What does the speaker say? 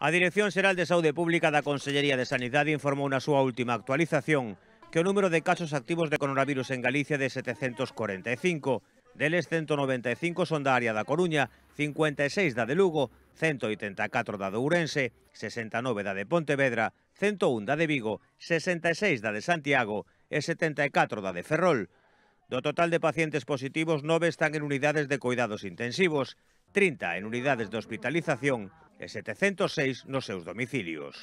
A Dirección Xeral de Saúde Pública da Consellería de Sanidade informou na súa última actualización que o número de casos activos de coronavirus en Galicia de 745, deles 195 son da área da Coruña, 56 da de Lugo, 184 da de Ourense, 69 da de Pontevedra, 101 da de Vigo, 66 da de Santiago e 74 da de Ferrol. Do total de pacientes positivos, 9 están en unidades de cuidados intensivos, 30 en unidades de hospitalización, e 706 nos seus domicilios.